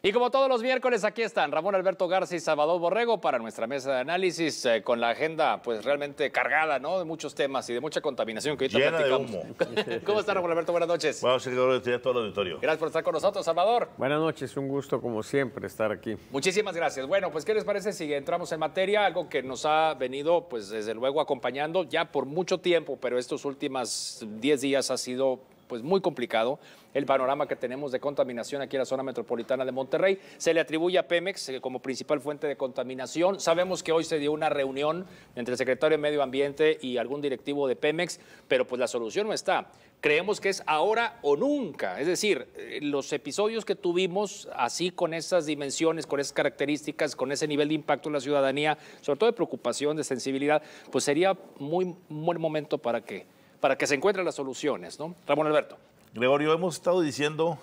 Y como todos los miércoles, aquí están Ramón Alberto Garza y Salvador Borrego para nuestra mesa de análisis eh, con la agenda pues realmente cargada, ¿no? De muchos temas y de mucha contaminación que ahorita Llena platicamos. De humo. ¿Cómo está Ramón Alberto? Buenas noches. Buenos seguidores de todo el auditorio. Gracias por estar con nosotros, Salvador. Buenas noches, un gusto como siempre estar aquí. Muchísimas gracias. Bueno, pues ¿qué les parece si entramos en materia? Algo que nos ha venido pues desde luego acompañando ya por mucho tiempo, pero estos últimos 10 días ha sido pues muy complicado el panorama que tenemos de contaminación aquí en la zona metropolitana de Monterrey. Se le atribuye a Pemex eh, como principal fuente de contaminación. Sabemos que hoy se dio una reunión entre el secretario de Medio Ambiente y algún directivo de Pemex, pero pues la solución no está. Creemos que es ahora o nunca. Es decir, eh, los episodios que tuvimos así con esas dimensiones, con esas características, con ese nivel de impacto en la ciudadanía, sobre todo de preocupación, de sensibilidad, pues sería muy buen momento para que para que se encuentren las soluciones, ¿no? Ramón Alberto. Gregorio, hemos estado diciendo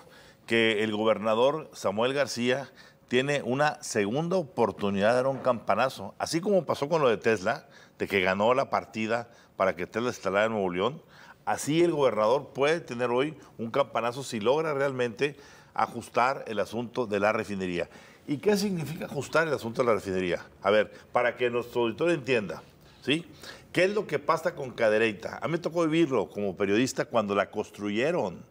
que el gobernador Samuel García tiene una segunda oportunidad de dar un campanazo, así como pasó con lo de Tesla, de que ganó la partida para que Tesla instalara en Nuevo León. Así el gobernador puede tener hoy un campanazo si logra realmente ajustar el asunto de la refinería. ¿Y qué significa ajustar el asunto de la refinería? A ver, para que nuestro auditor entienda, ¿sí? ¿Qué es lo que pasa con Cadereyta? A mí me tocó vivirlo como periodista cuando la construyeron.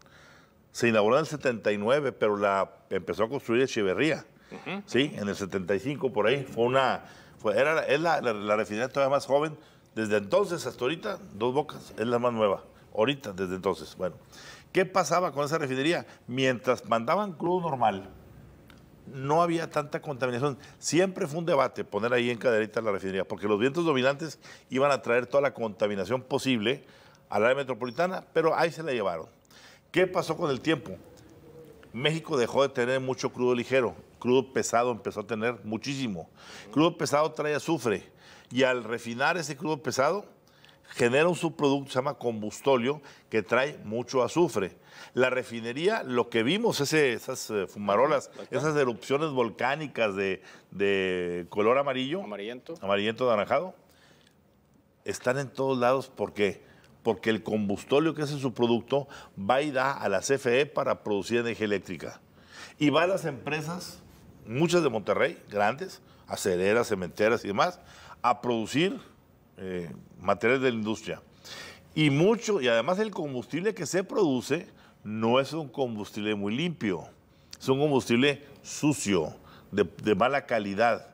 Se inauguró en el 79, pero la empezó a construir Echeverría. en el 75 por ahí. Fue una. Fue, era, es la, refinería todavía más joven. Desde entonces hasta ahorita, dos bocas, es la más nueva. Ahorita, desde entonces. Bueno, ¿qué pasaba con esa refinería? Mientras mandaban crudo normal, no había tanta contaminación. Siempre fue un debate poner ahí en caderita la refinería, porque los vientos dominantes iban a traer toda la contaminación posible al área metropolitana, pero ahí se la llevaron. ¿Qué pasó con el tiempo? México dejó de tener mucho crudo ligero, crudo pesado empezó a tener muchísimo. Crudo pesado trae azufre y al refinar ese crudo pesado genera un subproducto que se llama combustolio que trae mucho azufre. La refinería, lo que vimos, esas eh, fumarolas, esas erupciones volcánicas de, color amarillo. Amarillento. Amarillento anaranjado. Están en todos lados. ¿Por qué? Porque el combustolio que es su producto va y da a la CFE para producir energía eléctrica. Y va a las empresas, muchas de Monterrey, grandes, acereras, cementeras y demás, a producir eh, materiales de la industria. Y mucho, y además el combustible que se produce no es un combustible muy limpio, es un combustible sucio, de, mala calidad.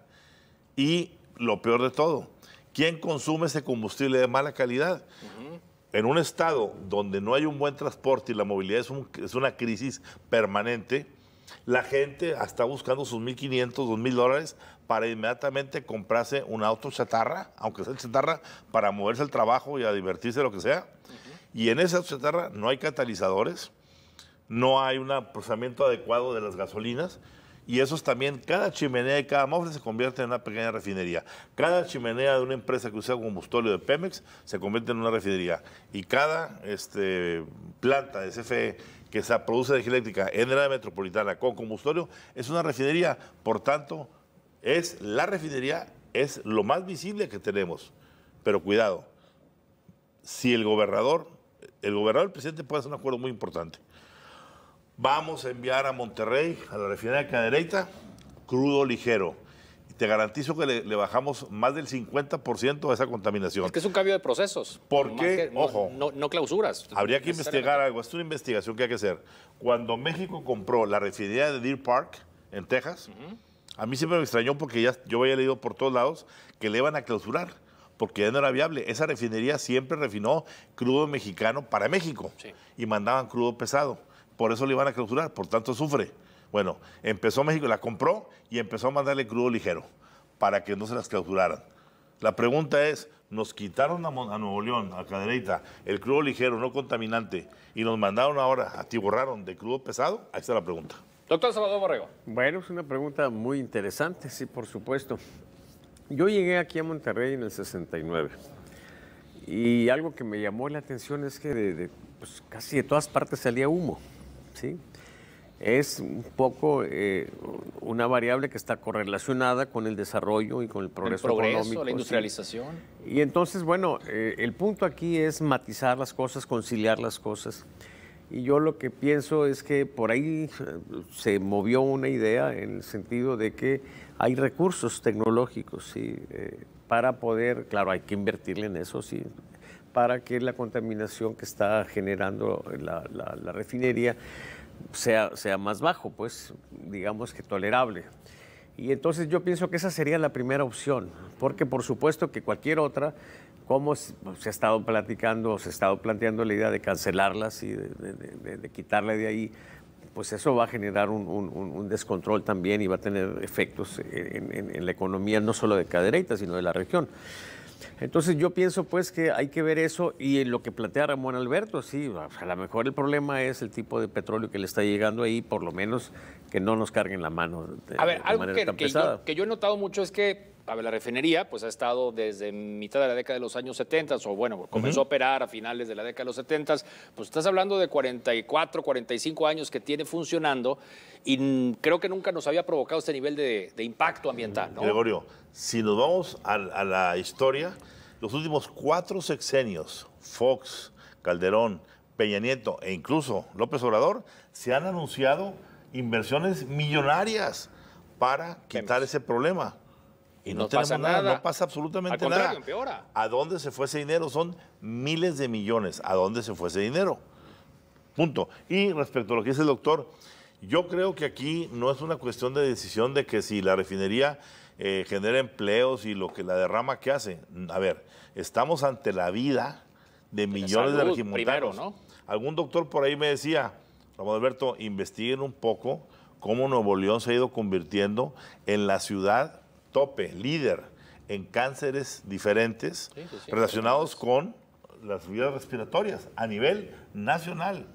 Y lo peor de todo, ¿quién consume ese combustible de mala calidad? En un estado donde no hay un buen transporte y la movilidad es, es una crisis permanente, la gente está buscando sus 1.500, 2.000 dólares para inmediatamente comprarse un auto chatarra, aunque sea chatarra, para moverse al trabajo y a divertirse, lo que sea. Y en ese auto chatarra no hay catalizadores, no hay un procesamiento adecuado de las gasolinas. Y es también, cada chimenea y cada mofle se convierte en una pequeña refinería. Cada chimenea de una empresa que usa combustorio de Pemex se convierte en una refinería. Y cada este, planta de CFE que se produce energía eléctrica en la metropolitana con combustorio es una refinería. Por tanto, es la refinería, es lo más visible que tenemos. Pero cuidado, si el gobernador, el gobernador, el presidente puede hacer un acuerdo muy importante. Vamos a enviar a Monterrey, a la refinería de Cadereyta, crudo ligero. Y te garantizo que le, bajamos más del 50% a esa contaminación. Es que es un cambio de procesos. Porque, ojo, no, clausuras. Habría que investigar algo, es una investigación que hay que hacer. Cuando México compró la refinería de Deer Park en Texas, a mí siempre me extrañó porque ya yo había leído por todos lados que le iban a clausurar porque ya no era viable. Esa refinería siempre refinó crudo mexicano para México y mandaban crudo pesado. Por eso le iban a clausurar, por tanto sufre. Bueno, empezó México, la compró y empezó a mandarle crudo ligero para que no se las clausuraran. La pregunta es, nos quitaron a, Nuevo León, a Cadereyta, el crudo ligero, no contaminante, y nos mandaron ahora, atiborraron de crudo pesado. Ahí está la pregunta. Doctor Salvador Borrego. Bueno, es una pregunta muy interesante, sí, por supuesto. Yo llegué aquí a Monterrey en el 69 y algo que me llamó la atención es que de, pues, casi de todas partes salía humo, ¿sí? es un poco eh, una variable que está correlacionada con el desarrollo y con el progreso, el económico, La industrialización. Y entonces, bueno, eh, el punto aquí es matizar las cosas, conciliar las cosas. Y yo lo que pienso es que por ahí eh, se movió una idea en el sentido de que hay recursos tecnológicos eh, para poder, claro, hay que invertirle en eso, sí, para que la contaminación que está generando la, refinería sea, sea más bajo, pues digamos que tolerable. Y entonces yo pienso que esa sería la primera opción, porque por supuesto que cualquier otra, como pues, se ha estado platicando, o se ha estado planteando la idea de cancelarlas y de, quitarle de, de ahí, pues eso va a generar un, descontrol también y va a tener efectos en, la economía no solo de Cadereyta, sino de la región. Entonces yo pienso pues que hay que ver eso y en lo que plantea Ramón Alberto, sí, a lo mejor el problema es el tipo de petróleo que le está llegando ahí, por lo menos que no nos carguen la mano. De, a ver, algo que, yo, he notado mucho es que la refinería pues ha estado desde mitad de la década de los años 70, o bueno, comenzó a operar a finales de la década de los 70, pues estás hablando de 44, 45 años que tiene funcionando y creo que nunca nos había provocado este nivel de, impacto ambiental. Gregorio, si nos vamos a, a la historia, los últimos cuatro sexenios, Fox, Calderón, Peña Nieto e incluso López Obrador, se han anunciado inversiones millonarias para quitar ese problema. Y no, pasa nada, no pasa absolutamente nada. ¿A dónde se fue ese dinero? Son miles de millones. ¿A dónde se fue ese dinero? Punto. Y respecto a lo que dice el doctor, yo creo que aquí no es una cuestión de decisión de que si la refinería eh, genera empleos y lo que la derrama ¿qué hace. A ver, estamos ante la vida de millones de regimontanos. ¿no? Algún doctor por ahí me decía, Ramón Alberto, investiguen un poco cómo Nuevo León se ha ido convirtiendo en la ciudad tope, líder en cánceres diferentes relacionados con las vías respiratorias a nivel nacional.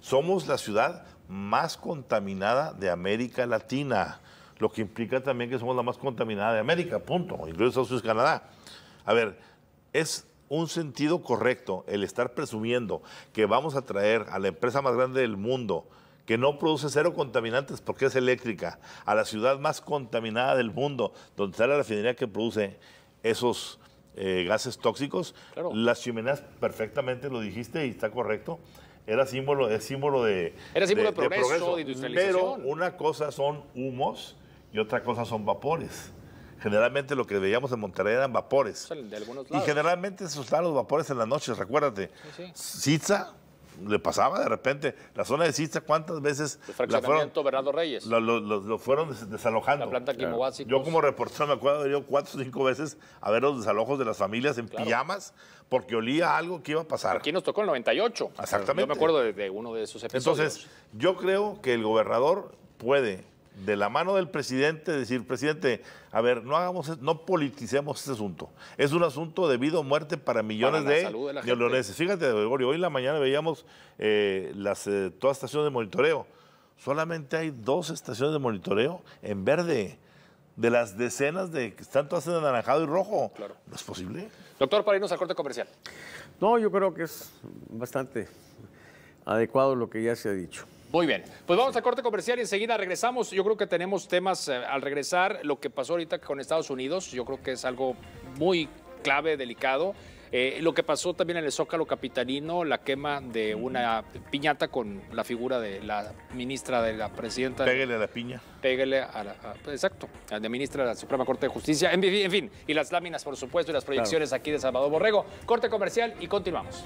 Somos la ciudad más contaminada de América Latina, lo que implica también que somos la más contaminada de América, punto, incluso Estados Unidos Canadá. A ver, es un sentido correcto el estar presumiendo que vamos a traer a la empresa más grande del mundo que no produce cero contaminantes porque es eléctrica, a la ciudad más contaminada del mundo, donde está la refinería que produce esos eh, gases tóxicos, las chimeneas perfectamente lo dijiste y está correcto. Era símbolo, símbolo de, Era símbolo de, progreso, y de industrialización. Pero una cosa son humos y otra cosa son vapores. Generalmente lo que veíamos en Monterrey eran vapores. Y generalmente se usaban los vapores en las noches, recuérdate. Sí, sí le pasaba de repente. La zona de Cista, ¿cuántas veces? El fraccionamiento Bernardo Reyes. Lo, fueron desalojando. planta Yo como reportero me acuerdo yo cuatro o cinco veces a ver los desalojos de las familias en pijamas porque olía algo que iba a pasar. Aquí nos tocó el 98. Exactamente. Yo me acuerdo de, de uno de esos episodios. Entonces, yo creo que el gobernador puede de la mano del presidente, decir, presidente, a ver, no hagamos, no politicemos este asunto. Es un asunto de vida o muerte para millones de, de Fíjate, Gregorio, hoy en la mañana veíamos eh, las, eh, todas las estaciones de monitoreo. Solamente hay dos estaciones de monitoreo en verde de las decenas de que están todas en anaranjado y rojo. Claro. ¿No es posible? Doctor, para irnos al corte comercial. No, yo creo que es bastante adecuado lo que ya se ha dicho. Muy bien, pues vamos a corte comercial y enseguida regresamos. Yo creo que tenemos temas eh, al regresar, lo que pasó ahorita con Estados Unidos, yo creo que es algo muy clave, delicado. Eh, lo que pasó también en el Zócalo Capitalino, la quema de una piñata con la figura de la ministra de la presidenta. Pégale a la piña. Pégale a la. Pues, exacto, a la ministra de la Suprema Corte de Justicia. En, en fin, y las láminas, por supuesto, y las proyecciones aquí de Salvador Borrego. Corte comercial y continuamos.